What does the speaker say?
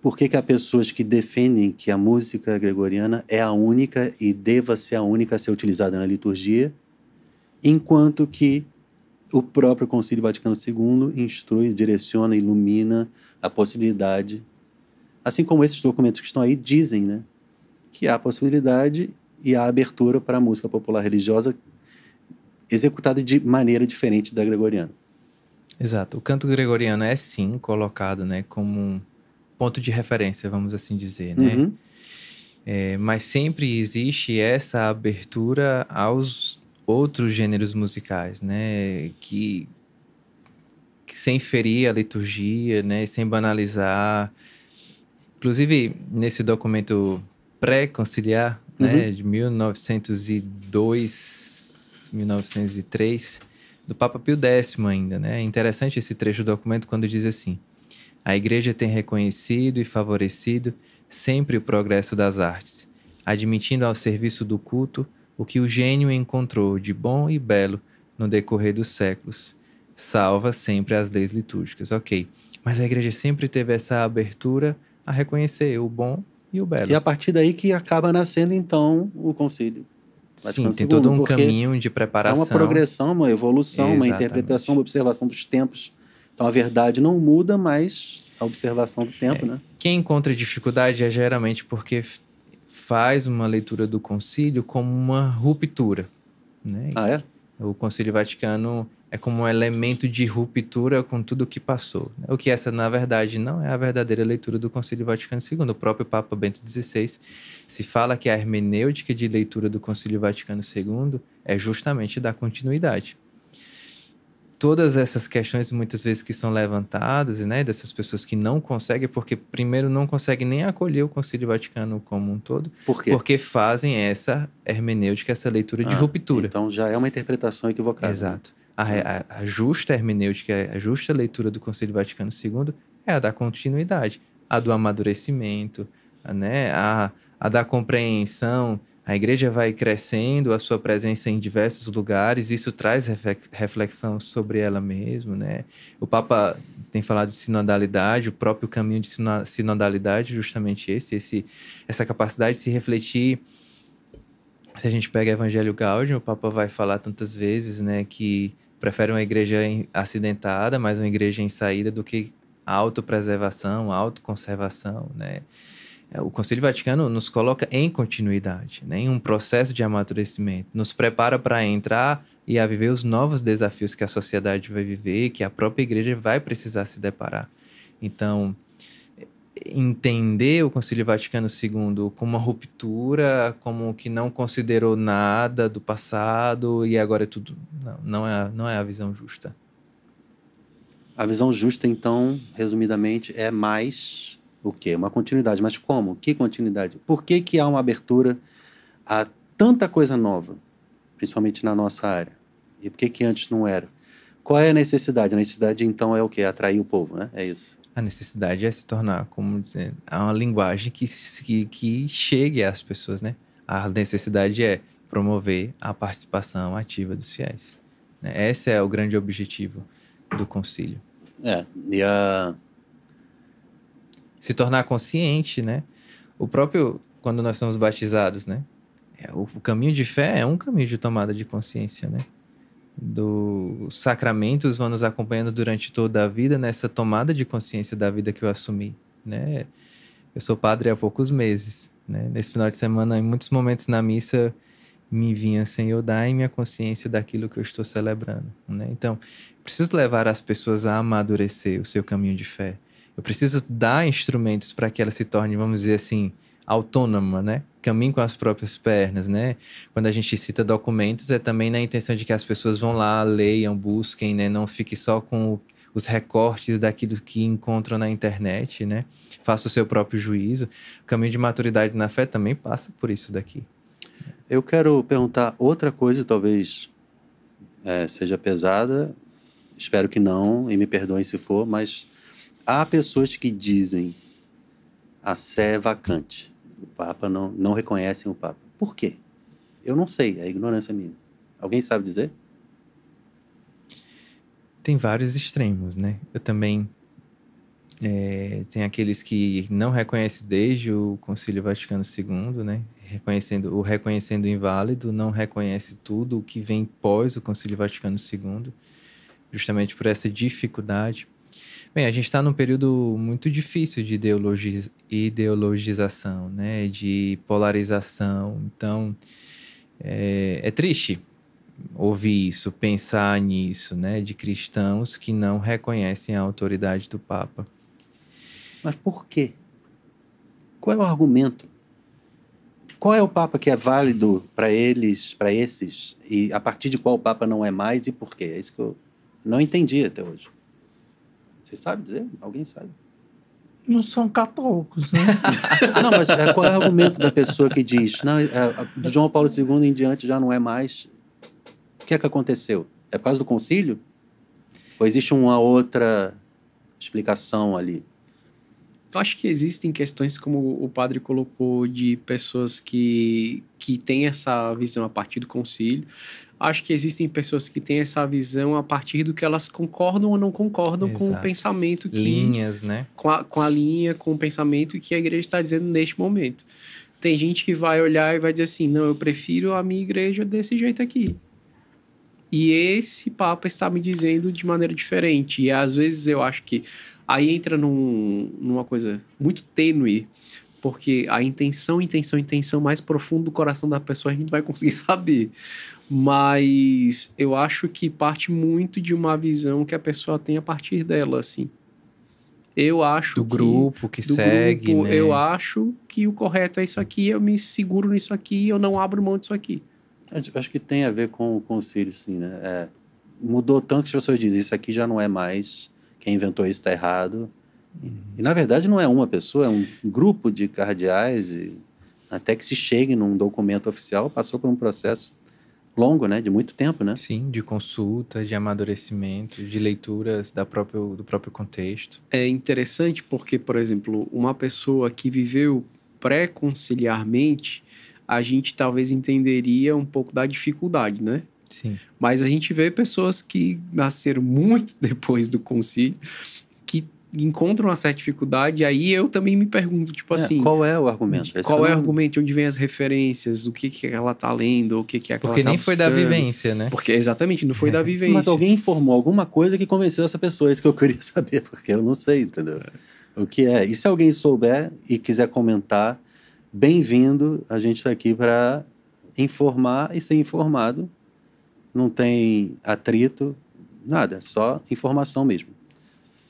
por que, que há pessoas que defendem que a música gregoriana é a única e deva ser a única a ser utilizada na liturgia, enquanto que o próprio Concílio Vaticano II instrui, direciona, ilumina a possibilidade, assim como esses documentos que estão aí dizem, né, que há possibilidade e há abertura para a música popular religiosa executada de maneira diferente da gregoriana. Exato. O canto gregoriano é sim colocado, né, como ponto de referência, vamos assim dizer, né? Uhum. É, mas sempre existe essa abertura aos outros gêneros musicais, né? Que, que sem ferir a liturgia, né? Sem banalizar. Inclusive, nesse documento pré-conciliar, né? uhum. né? De 1902, 1903, do Papa Pio X ainda, né? É interessante esse trecho do documento quando diz assim a Igreja tem reconhecido e favorecido sempre o progresso das artes, admitindo ao serviço do culto o que o gênio encontrou de bom e belo no decorrer dos séculos, salva sempre as leis litúrgicas. Ok. Mas a Igreja sempre teve essa abertura a reconhecer o bom e o belo. E a partir daí que acaba nascendo, então, o concílio. Vaticano Sim, tem II, todo um caminho de preparação. É uma progressão, uma evolução, Exatamente. uma interpretação, uma observação dos tempos. Então a verdade não muda, mas a observação do tempo, é, né? Quem encontra dificuldade é geralmente porque faz uma leitura do concílio como uma ruptura. Né? Ah, é? O concílio Vaticano é como um elemento de ruptura com tudo o que passou. Né? O que essa, na verdade, não é a verdadeira leitura do Concílio Vaticano II. O próprio Papa Bento XVI se fala que a hermenêutica de leitura do Concílio Vaticano II é justamente da continuidade todas essas questões muitas vezes que são levantadas, né, dessas pessoas que não conseguem, porque primeiro não conseguem nem acolher o Concílio Vaticano como um todo, Por quê? porque fazem essa hermenêutica, essa leitura de ah, ruptura. Então já é uma interpretação equivocada. Né? Exato. A, a, a, justa hermenêutica, a justa leitura do Concílio Vaticano II é a da continuidade, a do amadurecimento, né, a, a da compreensão a igreja vai crescendo, a sua presença em diversos lugares, isso traz reflexão sobre ela mesma, né? O Papa tem falado de sinodalidade, o próprio caminho de sinodalidade, é justamente esse, esse essa capacidade de se refletir. Se a gente pega o Evangelho Gaudium, o Papa vai falar tantas vezes, né, que prefere uma igreja acidentada, mas uma igreja em saída do que autopreservação, autoconservação, né? É, o Conselho Vaticano nos coloca em continuidade, né, em um processo de amadurecimento, nos prepara para entrar e a viver os novos desafios que a sociedade vai viver, que a própria igreja vai precisar se deparar. Então, entender o Concílio Vaticano II como uma ruptura, como que não considerou nada do passado e agora é tudo. Não, não, é, não é a visão justa. A visão justa, então, resumidamente, é mais o quê? Uma continuidade. Mas como? Que continuidade? Por que, que há uma abertura a tanta coisa nova, principalmente na nossa área? E por que, que antes não era? Qual é a necessidade? A necessidade, então, é o quê? Atrair o povo, né? É isso. A necessidade é se tornar, como dizer, uma linguagem que, que, que chegue às pessoas, né? A necessidade é promover a participação ativa dos fiéis. Né? Esse é o grande objetivo do concílio. É, e a... Uh se tornar consciente, né? O próprio, quando nós somos batizados, né? É, o caminho de fé é um caminho de tomada de consciência, né? Do, os sacramentos vão nos acompanhando durante toda a vida nessa tomada de consciência da vida que eu assumi, né? Eu sou padre há poucos meses, né? Nesse final de semana, em muitos momentos na missa, me vinha, Senhor, dai-me a consciência daquilo que eu estou celebrando. Né? Então, preciso levar as pessoas a amadurecer o seu caminho de fé, eu preciso dar instrumentos para que ela se torne, vamos dizer assim, autônoma, né? Caminhe com as próprias pernas, né? Quando a gente cita documentos, é também na intenção de que as pessoas vão lá, leiam, busquem, né? Não fique só com os recortes daquilo que encontram na internet, né? Faça o seu próprio juízo. O caminho de maturidade na fé também passa por isso daqui. Eu quero perguntar outra coisa, talvez é, seja pesada, espero que não, e me perdoem se for, mas Há pessoas que dizem a sé é vacante. O Papa não, não reconhecem o Papa. Por quê? Eu não sei, é ignorância minha. Alguém sabe dizer? Tem vários extremos, né? Eu também. É, tem aqueles que não reconhecem desde o Concílio Vaticano II, né? Reconhecendo, o reconhecendo inválido, não reconhece tudo o que vem pós o Concílio Vaticano II, justamente por essa dificuldade Bem, a gente está num período muito difícil de ideologiz, ideologização, né? de polarização. Então, é, é, triste ouvir isso, pensar nisso, né? de cristãos que não reconhecem a autoridade do Papa. Mas por quê? Qual é o argumento? Qual é o Papa que é válido para eles, para esses? E a partir de qual o Papa não é mais e por quê? É isso que eu não entendi até hoje. Você sabe dizer? Alguém sabe? Não são católicos, né? não, mas é, qual é o argumento da pessoa que diz, não, é, é, do João Paulo II em diante já não é mais. O que é que aconteceu? É por causa do concílio? Ou existe uma outra explicação ali? Eu acho que existem questões, como o padre colocou, de pessoas que, que têm essa visão a partir do concílio. Acho que existem pessoas que têm essa visão a partir do que elas concordam ou não concordam Exato. com o pensamento que. Linhas, né? Com a, com a linha, com o pensamento que a igreja está dizendo neste momento. Tem gente que vai olhar e vai dizer assim: não, eu prefiro a minha igreja desse jeito aqui e esse Papa está me dizendo de maneira diferente. E às vezes eu acho que aí entra num, numa coisa muito tênue, porque a intenção, intenção, intenção mais profunda do coração da pessoa a gente vai conseguir saber. Mas eu acho que parte muito de uma visão que a pessoa tem a partir dela, assim. Eu acho do que, grupo que do segue, grupo, né? eu acho que o correto é isso aqui, eu me seguro nisso aqui, eu não abro mão disso aqui. É, tipo, acho que tem a ver com, com o Círio, sim, né? É, mudou tanto que as pessoas dizem, isso aqui já não é mais, quem inventou isso está errado. Uhum. E, na verdade, não é uma pessoa, é um grupo de cardeais, e, até que se chegue num documento oficial, passou por um processo longo, né? De muito tempo, né? Sim, de consulta, de amadurecimento, de leituras da próprio, do próprio contexto. É interessante porque, por exemplo, uma pessoa que viveu pré-conciliarmente a gente talvez entenderia um pouco da dificuldade, né? Sim. Mas a gente vê pessoas que nasceram muito depois do concílio que encontram uma certa dificuldade, aí eu também me pergunto, tipo é, assim... Qual é o argumento? Esse qual é o argumento? argumento? Onde vem as referências? O que que ela tá lendo? O que que é ela Porque tá nem buscando. foi da vivência, né? Porque, exatamente, não foi é. da vivência. Mas alguém informou alguma coisa que convenceu essa pessoa, é isso que eu queria saber, porque eu não sei, entendeu? É. O que é? E se alguém souber e quiser comentar bem-vindo. A gente está aqui para informar e ser informado. Não tem atrito, nada, só informação mesmo.